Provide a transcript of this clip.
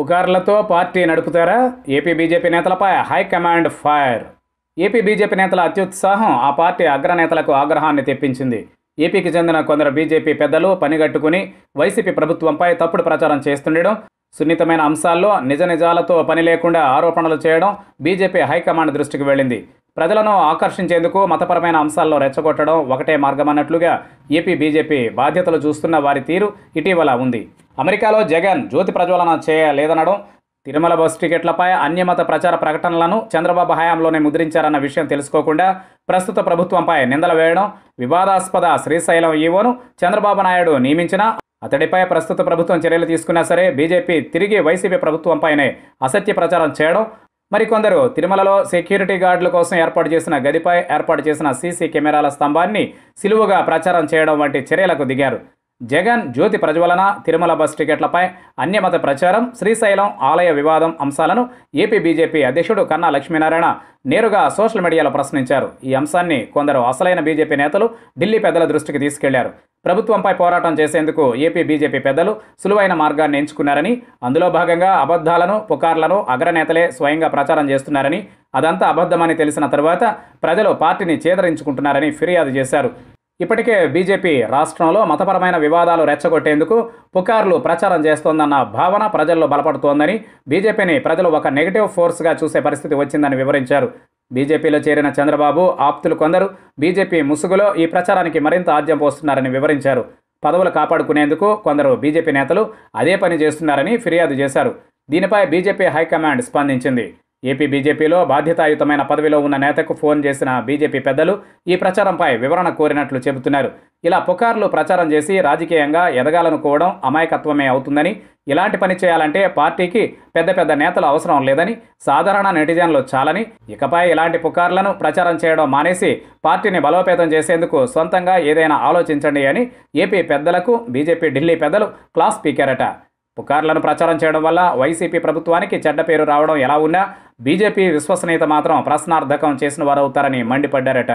పుకార్లతో party నడుపుతారా AP BJP నేతలపై high command fire AP BJP నేతల అత్యుత్సాహం ఆ పార్టీ అగ్రనేతలకు ఆగ్రహాన్ని తెప్పించింది ఏపీకి చెందిన కొందరు బీజేపీ పెద్దలు పనిగట్టుకుని వైసీపీ ప్రభుత్వంపై తప్పుడు ప్రచారం చేస్తుండడం సున్నితమైన అంశాల్లో నిజ నిజాలతో పని లేకుండా ఆరోపణలు చేయడం బీజేపీ హైకమాండ్ దృష్టికి వెళ్ళింది ప్రజలను ఆకర్షించేందుకు మతపరమైన అంశాల్లో రెచ్చగొట్టడం ఒకటే మార్గమన్నట్లుగా ఏపీ బీజేపీ బాధ్యతలు చూస్తున్న వారి తీరు ఇటీవల ఉంది అమెరికాలో జగన్ జ్యోతి ప్రజ్వలన చేయలేదనడం తిరుమల బస్ టికెట్లపై అన్యమత ప్రచార ప్రకటనలను చంద్రబాబు హయాంలోనే ముద్రించారన్న విషయం తెలుసుకోకుండా ప్రస్తుత ప్రభుత్వంపై నిందలు వేయడం వివాదాస్పద శ్రీశైలం ఈవోను చంద్రబాబు నాయుడు నియమించిన అతడిపై ప్రస్తుత ప్రభుత్వం చర్యలు తీసుకున్నా సరే బీజేపీ తిరిగి వైసీపీ ప్రభుత్వంపైనే అసత్య ప్రచారం చేయడం మరికొందరు తిరుమలలో సెక్యూరిటీ గార్డుల కోసం ఏర్పాటు చేసిన గదిపై ఏర్పాటు చేసిన సీసీ కెమెరాల స్తంభాన్ని సిలువుగా ప్రచారం చేయడం వంటి చర్యలకు దిగారు జగన్ జ్యోతి ప్రజ్వలన తిరుమల బస్ టికెట్లపై అన్యమత ప్రచారం శ్రీశైలం ఆలయ వివాదం అంశాలను ఏపీ బీజేపీ అధ్యక్షుడు కన్నా లక్ష్మీనారాయణ నేరుగా సోషల్ మీడియాలో ప్రశ్నించారు ఈ అంశాన్ని కొందరు అసలైన బీజేపీ నేతలు ఢిల్లీ పెద్దల దృష్టికి తీసుకెళ్లారు ప్రభుత్వంపై పోరాటం చేసేందుకు ఏపీ బీజేపీ పెద్దలు సులువైన మార్గాన్ని ఎంచుకున్నారని అందులో భాగంగా అబద్ధాలను పుకార్లను అగ్రనేతలే స్వయంగా ప్రచారం చేస్తున్నారని అదంతా అబద్ధమని తెలిసిన తర్వాత ప్రజలు పార్టీని చేదరించుకుంటున్నారని ఫిర్యాదు చేశారు ఇప్పటికే బీజేపీ రాష్ట్రంలో మతపరమైన వివాదాలు రెచ్చగొట్టేందుకు పుకార్లు ప్రచారం చేస్తోందన్న భావన ప్రజల్లో బలపడుతోందని బీజేపీని ప్రజలు ఒక నెగిటివ్ ఫోర్స్గా చూసే పరిస్థితి వచ్చిందని వివరించారు బీజేపీలో చేరిన చంద్రబాబు ఆప్తులు కొందరు బీజేపీ ముసుగులో ఈ ప్రచారానికి మరింత ఆద్యం పోస్తున్నారని వివరించారు పదవులు కాపాడుకునేందుకు కొందరు బీజేపీ నేతలు అదే పని చేస్తున్నారని ఫిర్యాదు చేశారు దీనిపై బీజేపీ హైకమాండ్ స్పందించింది ఏపీ బీజేపీలో బాధ్యతాయుతమైన పదవిలో ఉన్న నేతకు ఫోన్ చేసిన బీజేపీ పెద్దలు ఈ ప్రచారంపై వివరణ కోరినట్లు చెబుతున్నారు ఇలా పుకార్లు ప్రచారం చేసి రాజకీయంగా ఎదగాలనుకోవడం అమాయకత్వమే అవుతుందని ఇలాంటి పని చేయాలంటే పార్టీకి పెద్ద పెద్ద నేతలు అవసరం లేదని సాధారణ నెటిజన్లు చాలని ఇకపై ఇలాంటి పుకార్లను ప్రచారం చేయడం మానేసి పార్టీని బలోపేతం చేసేందుకు సొంతంగా ఏదైనా ఆలోచించండి అని ఏపీ పెద్దలకు బీజేపీ ఢిల్లీ పెద్దలు క్లాస్ పీకారట పుకార్లను ప్రచారం చేయడం వల్ల వైసీపీ ప్రభుత్వానికి చెడ్డ పేరు రావడం ఎలా ఉన్నా బీజేపీ విశ్వసనీయత మాత్రం ప్రశ్నార్థకం చేసిన వారవుతారని మండిపడ్డారట